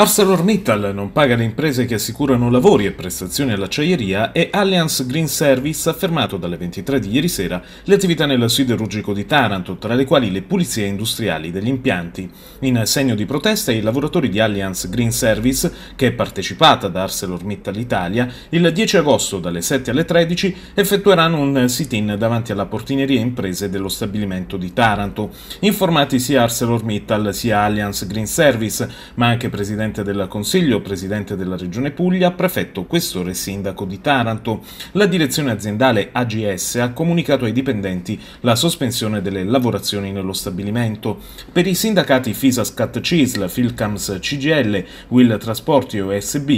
ArcelorMittal non paga le imprese che assicurano lavori e prestazioni all'acciaieria e Alliance Green Service ha fermato dalle 23 di ieri sera le attività nel siderurgico di Taranto, tra le quali le pulizie industriali degli impianti. In segno di protesta i lavoratori di Alliance Green Service, che è partecipata da ArcelorMittal Italia, il 10 agosto dalle 7 alle 13 effettueranno un sit-in davanti alla portineria imprese dello stabilimento di Taranto. Informati sia ArcelorMittal sia Alliance Green Service, ma anche Presidente Presidente del Consiglio, Presidente della Regione Puglia, Prefetto, Questore e Sindaco di Taranto. La direzione aziendale AGS ha comunicato ai dipendenti la sospensione delle lavorazioni nello stabilimento. Per i sindacati Fisascat CISL, Filcams CGL, Will Trasporti e OSB,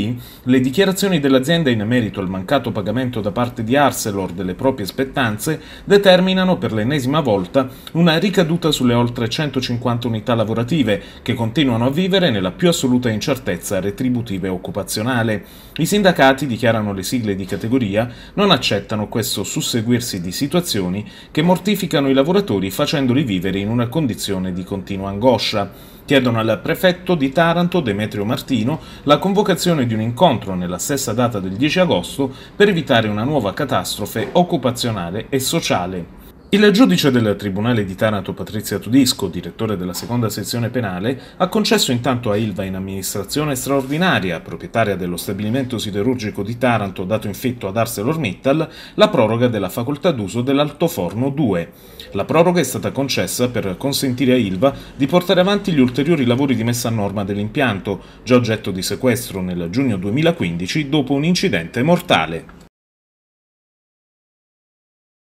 le dichiarazioni dell'azienda in merito al mancato pagamento da parte di Arcelor delle proprie spettanze determinano per l'ennesima volta una ricaduta sulle oltre 150 unità lavorative che continuano a vivere nella più assoluta incertezza incertezza retributiva e occupazionale. I sindacati, dichiarano le sigle di categoria, non accettano questo susseguirsi di situazioni che mortificano i lavoratori facendoli vivere in una condizione di continua angoscia. Chiedono al prefetto di Taranto, Demetrio Martino, la convocazione di un incontro nella stessa data del 10 agosto per evitare una nuova catastrofe occupazionale e sociale. Il giudice del Tribunale di Taranto Patrizia Tudisco, direttore della seconda sezione penale, ha concesso intanto a Ilva in amministrazione straordinaria, proprietaria dello stabilimento siderurgico di Taranto dato in ad ArcelorMittal, la proroga della facoltà d'uso dell'altoforno 2. La proroga è stata concessa per consentire a Ilva di portare avanti gli ulteriori lavori di messa a norma dell'impianto, già oggetto di sequestro nel giugno 2015 dopo un incidente mortale.